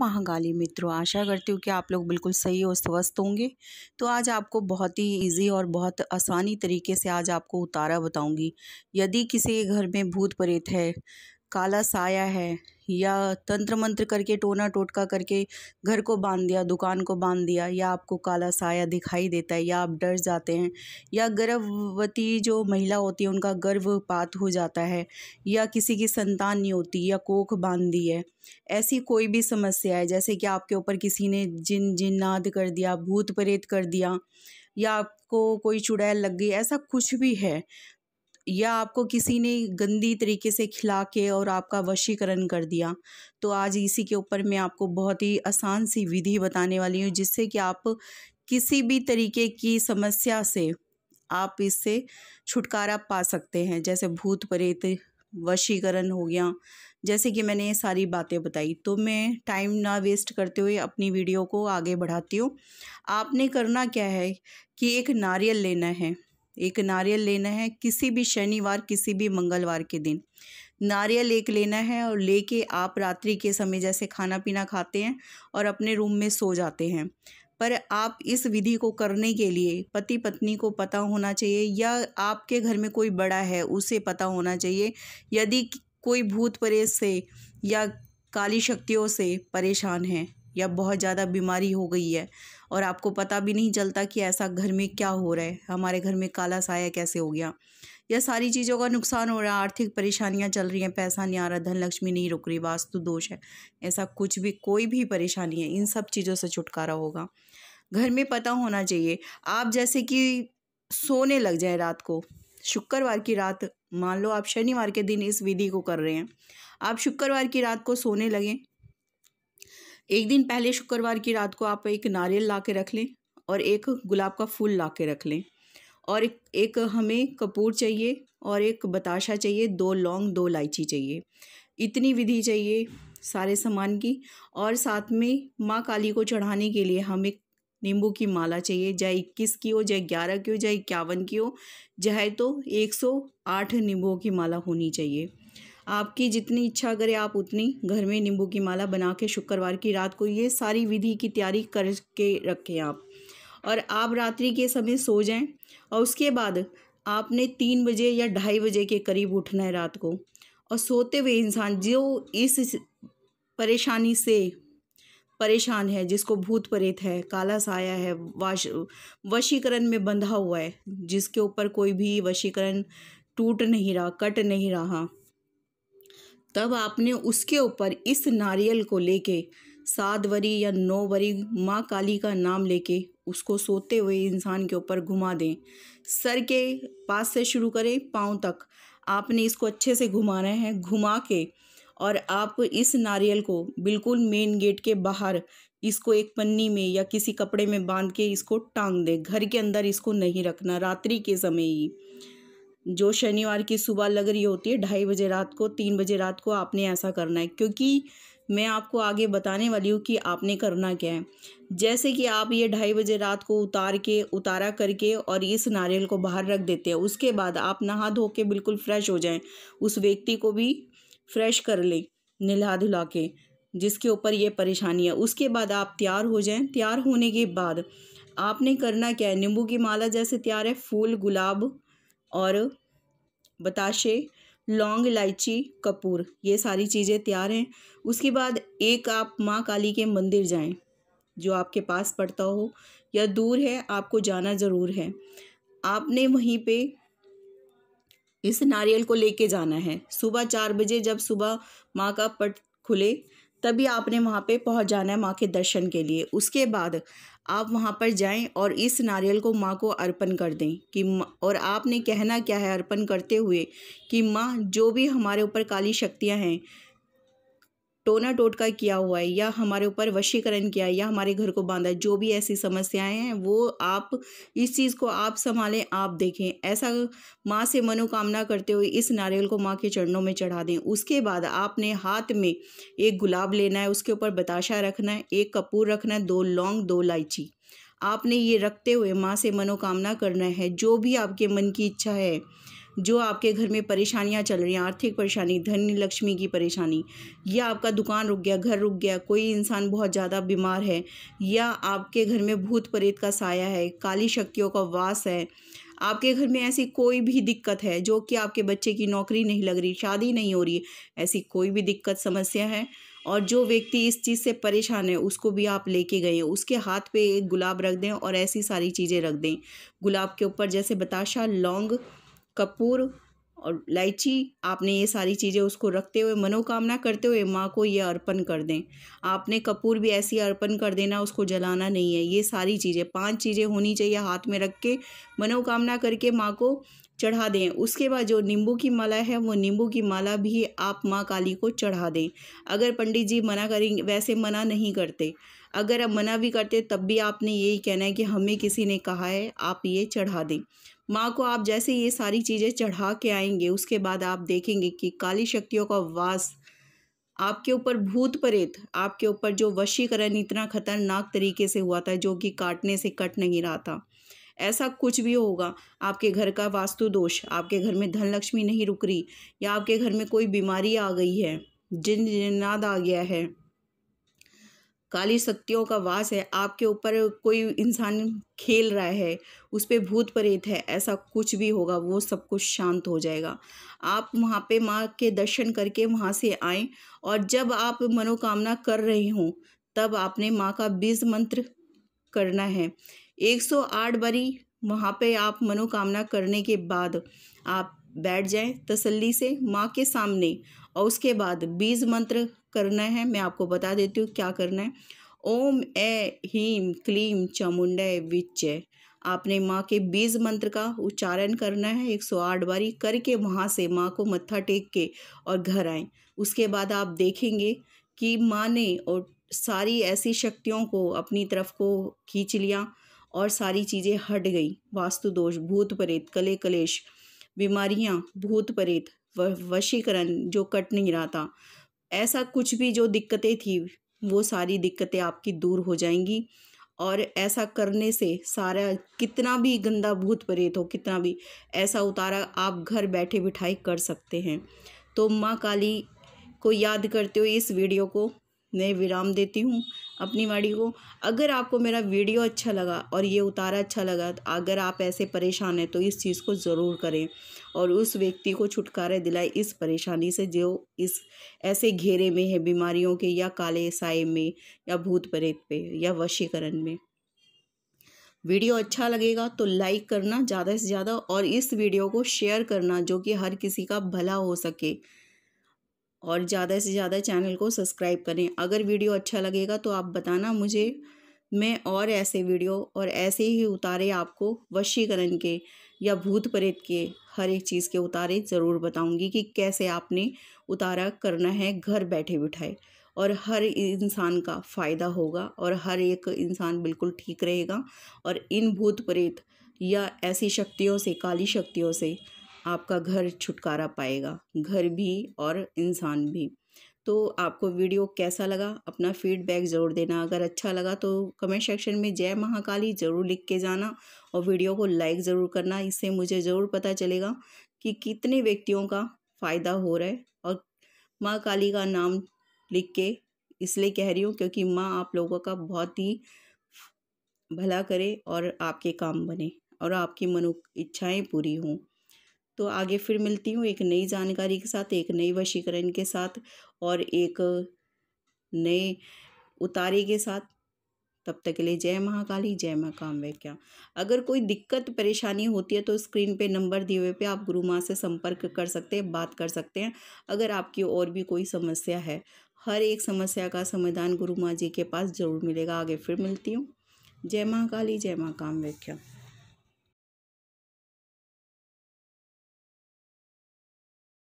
महाकाली मित्रों आशा करती हूँ कि आप लोग बिल्कुल सही और स्वस्थ होंगे तो आज आपको बहुत ही इजी और बहुत आसानी तरीके से आज आपको उतारा बताऊंगी यदि किसी के घर में भूत प्रेत है काला साया है या तंत्र मंत्र करके टोना टोटका करके घर को बांध दिया दुकान को बांध दिया या आपको काला साया दिखाई देता है या आप डर जाते हैं या गर्भवती जो महिला होती है उनका गर्भपात हो जाता है या किसी की संतान नहीं होती या कोख बांध दी है ऐसी कोई भी समस्या है जैसे कि आपके ऊपर किसी ने जिन जिन्नाद कर दिया भूत प्रेत कर दिया या आपको कोई चुड़ैल लग गई ऐसा कुछ भी है या आपको किसी ने गंदी तरीके से खिला के और आपका वशीकरण कर दिया तो आज इसी के ऊपर मैं आपको बहुत ही आसान सी विधि बताने वाली हूँ जिससे कि आप किसी भी तरीके की समस्या से आप इससे छुटकारा पा सकते हैं जैसे भूत प्रेत वशीकरण हो गया जैसे कि मैंने ये सारी बातें बताई तो मैं टाइम ना वेस्ट करते हुए अपनी वीडियो को आगे बढ़ाती हूँ आपने करना क्या है कि एक नारियल लेना है एक नारियल लेना है किसी भी शनिवार किसी भी मंगलवार के दिन नारियल एक लेना है और लेके आप रात्रि के समय जैसे खाना पीना खाते हैं और अपने रूम में सो जाते हैं पर आप इस विधि को करने के लिए पति पत्नी को पता होना चाहिए या आपके घर में कोई बड़ा है उसे पता होना चाहिए यदि कोई भूत प्रेत से या काली शक्तियों से परेशान है या बहुत ज़्यादा बीमारी हो गई है और आपको पता भी नहीं चलता कि ऐसा घर में क्या हो रहा है हमारे घर में काला साया कैसे हो गया या सारी चीज़ों का नुकसान हो रहा है आर्थिक परेशानियां चल रही हैं पैसा नहीं आ रहा धन लक्ष्मी नहीं रुक रही वास्तु दोष है ऐसा कुछ भी कोई भी परेशानी है इन सब चीज़ों से छुटकारा होगा घर में पता होना चाहिए आप जैसे कि सोने लग जाए रात को शुक्रवार की रात मान लो आप शनिवार के दिन इस विधि को कर रहे हैं आप शुक्रवार की रात को सोने लगें एक दिन पहले शुक्रवार की रात को आप एक नारियल ला के रख लें और एक गुलाब का फूल ला के रख लें और एक, एक हमें कपूर चाहिए और एक बताशा चाहिए दो लौंग दो इलायची चाहिए इतनी विधि चाहिए सारे सामान की और साथ में माँ काली को चढ़ाने के लिए हमें नींबू की माला चाहिए चाहे इक्कीस की हो चाहे ग्यारह की हो चाहे इक्यावन की हो चाहे तो एक सौ आठ नींबुओं की माला होनी चाहिए आपकी जितनी इच्छा करे आप उतनी घर में नींबू की माला बना के शुक्रवार की रात को ये सारी विधि की तैयारी करके रखें आप और आप रात्रि के समय सो जाएं और उसके बाद आपने तीन बजे या ढाई बजे के करीब उठना है रात को और सोते हुए इंसान जो इस परेशानी से परेशान है जिसको भूत प्रेत है काला साया है वाश वशीकरण में बंधा हुआ है जिसके ऊपर कोई भी वशीकरण टूट नहीं रहा कट नहीं रहा तब आपने उसके ऊपर इस नारियल को लेके सात वरी या नौ वरी माँ काली का नाम लेके उसको सोते हुए इंसान के ऊपर घुमा दें सर के पास से शुरू करें पाँव तक आपने इसको अच्छे से घुमाना है घुमा के और आप इस नारियल को बिल्कुल मेन गेट के बाहर इसको एक पन्नी में या किसी कपड़े में बांध के इसको टांग दें घर के अंदर इसको नहीं रखना रात्रि के समय ही जो शनिवार की सुबह लग रही होती है ढाई बजे रात को तीन बजे रात को आपने ऐसा करना है क्योंकि मैं आपको आगे बताने वाली हूँ कि आपने करना क्या है जैसे कि आप ये ढाई बजे रात को उतार के उतारा करके और इस नारियल को बाहर रख देते हैं उसके बाद आप नहा धो के बिल्कुल फ्रेश हो जाएं उस व्यक्ति को भी फ्रेश कर लें नहा धुला के जिसके ऊपर ये परेशानी है उसके बाद आप तैयार हो जाएँ तैयार होने के बाद आपने करना क्या है नींबू की माला जैसे तैयार है फूल गुलाब और बताशे लौंग इलायची कपूर ये सारी चीज़ें तैयार हैं उसके बाद एक आप माँ काली के मंदिर जाएं जो आपके पास पड़ता हो या दूर है आपको जाना ज़रूर है आपने वहीं पे इस नारियल को लेके जाना है सुबह चार बजे जब सुबह माँ का पट खुले तभी आपने वहाँ पे पहुँच जाना है माँ के दर्शन के लिए उसके बाद आप वहाँ पर जाएं और इस नारियल को माँ को अर्पण कर दें कि और आपने कहना क्या है अर्पण करते हुए कि माँ जो भी हमारे ऊपर काली शक्तियाँ हैं टोना टोटका किया हुआ है या हमारे ऊपर वशीकरण किया है या हमारे घर को बांधा जो भी ऐसी समस्याएं हैं वो आप इस चीज़ को आप संभालें आप देखें ऐसा माँ से मनोकामना करते हुए इस नारियल को माँ के चरणों में चढ़ा दें उसके बाद आपने हाथ में एक गुलाब लेना है उसके ऊपर बताशा रखना है एक कपूर रखना है दो लौंग दो इलायची आपने ये रखते हुए माँ से मनोकामना करना है जो भी आपके मन की इच्छा है जो आपके घर में परेशानियां चल रही हैं आर्थिक परेशानी धन लक्ष्मी की परेशानी या आपका दुकान रुक गया घर रुक गया कोई इंसान बहुत ज़्यादा बीमार है या आपके घर में भूत प्रेत का साया है काली शक्तियों का वास है आपके घर में ऐसी कोई भी दिक्कत है जो कि आपके बच्चे की नौकरी नहीं लग रही शादी नहीं हो रही ऐसी कोई भी दिक्कत समस्या है और जो व्यक्ति इस चीज़ से परेशान है उसको भी आप लेके गए हैं उसके हाथ पे एक गुलाब रख दें और ऐसी सारी चीज़ें रख दें गुलाब के ऊपर जैसे बताशा लौंग कपूर और इलायची आपने ये सारी चीज़ें उसको रखते हुए मनोकामना करते हुए माँ को ये अर्पण कर दें आपने कपूर भी ऐसी अर्पण कर देना उसको जलाना नहीं है ये सारी चीज़ें पांच चीज़ें होनी चाहिए हाथ में रख के मनोकामना करके माँ को चढ़ा दें उसके बाद जो नींबू की माला है वो नींबू की माला भी आप माँ काली को चढ़ा दें अगर पंडित जी मना करेंगे वैसे मना नहीं करते अगर आप मना भी करते तब भी आपने यही कहना है कि हमें किसी ने कहा है आप ये चढ़ा दें माँ को आप जैसे ये सारी चीज़ें चढ़ा के आएंगे उसके बाद आप देखेंगे कि काली शक्तियों का वास आपके ऊपर भूत प्रेत आपके ऊपर जो वशीकरण इतना खतरनाक तरीके से हुआ था जो कि काटने से कट नहीं रहा था ऐसा कुछ भी होगा आपके घर का वास्तु दोष आपके घर में धन लक्ष्मी नहीं रुक रही या आपके घर में कोई बीमारी आ गई है जिन जिन्नाद आ गया है काली शक्तियों का वास है आपके ऊपर कोई इंसान खेल रहा है उस पर भूत प्रेत है ऐसा कुछ भी होगा वो सब कुछ शांत हो जाएगा आप वहाँ पे माँ के दर्शन करके वहाँ से आए और जब आप मनोकामना कर रहे हों तब आपने माँ का बीज मंत्र करना है 108 बारी वहाँ पे आप मनोकामना करने के बाद आप बैठ जाएं तसल्ली से माँ के सामने और उसके बाद बीज मंत्र करना है मैं आपको बता देती हूँ क्या करना है ओम ए हीम क्लीम चामुंडय विच आपने माँ के बीज मंत्र का उच्चारण करना है 108 बारी करके वहाँ से माँ को मत्था टेक के और घर आए उसके बाद आप देखेंगे कि माँ ने और सारी ऐसी शक्तियों को अपनी तरफ को खींच लिया और सारी चीज़ें हट गई वास्तु दोष भूत प्रेत कले कलेश बीमारियाँ भूत प्रेत वशीकरण जो कट नहीं रहा था ऐसा कुछ भी जो दिक्कतें थी वो सारी दिक्कतें आपकी दूर हो जाएंगी और ऐसा करने से सारा कितना भी गंदा भूत प्रेत हो कितना भी ऐसा उतारा आप घर बैठे बिठाई कर सकते हैं तो माँ काली को याद करते हुए इस वीडियो को मैं विराम देती हूँ अपनी वाड़ी को अगर आपको मेरा वीडियो अच्छा लगा और ये उतारा अच्छा लगा तो अगर आप ऐसे परेशान हैं तो इस चीज़ को ज़रूर करें और उस व्यक्ति को छुटकारा दिलाए इस परेशानी से जो इस ऐसे घेरे में है बीमारियों के या काले साय में या भूत प्रेत पे या वशीकरण में वीडियो अच्छा लगेगा तो लाइक करना ज़्यादा से ज़्यादा और इस वीडियो को शेयर करना जो कि हर किसी का भला हो सके और ज़्यादा से ज़्यादा चैनल को सब्सक्राइब करें अगर वीडियो अच्छा लगेगा तो आप बताना मुझे मैं और ऐसे वीडियो और ऐसे ही उतारे आपको वशीकरण के या भूत प्रेत के हर एक चीज़ के उतारे ज़रूर बताऊंगी कि कैसे आपने उतारा करना है घर बैठे बिठाए और हर इंसान का फ़ायदा होगा और हर एक इंसान बिल्कुल ठीक रहेगा और इन भूत प्रेत या ऐसी शक्तियों से काली शक्तियों से आपका घर छुटकारा पाएगा घर भी और इंसान भी तो आपको वीडियो कैसा लगा अपना फीडबैक ज़रूर देना अगर अच्छा लगा तो कमेंट सेक्शन में जय महाकाली ज़रूर लिख के जाना और वीडियो को लाइक ज़रूर करना इससे मुझे ज़रूर पता चलेगा कि कितने व्यक्तियों का फ़ायदा हो रहा है और माँ काली का नाम लिख के इसलिए कह रही हूँ क्योंकि माँ आप लोगों का बहुत ही भला करे और आपके काम बने और आपकी मनो इच्छाएँ पूरी हों तो आगे फिर मिलती हूँ एक नई जानकारी के साथ एक नई वशीकरण के साथ और एक नए उतारे के साथ तब तक के लिए जय महाकाली जय महा काम क्या अगर कोई दिक्कत परेशानी होती है तो स्क्रीन पे नंबर दिए हुए पे आप गुरु माँ से संपर्क कर सकते हैं बात कर सकते हैं अगर आपकी और भी कोई समस्या है हर एक समस्या का समाधान गुरु माँ जी के पास जरूर मिलेगा आगे फिर मिलती हूँ जय महाकाली जय महा काम व्याख्या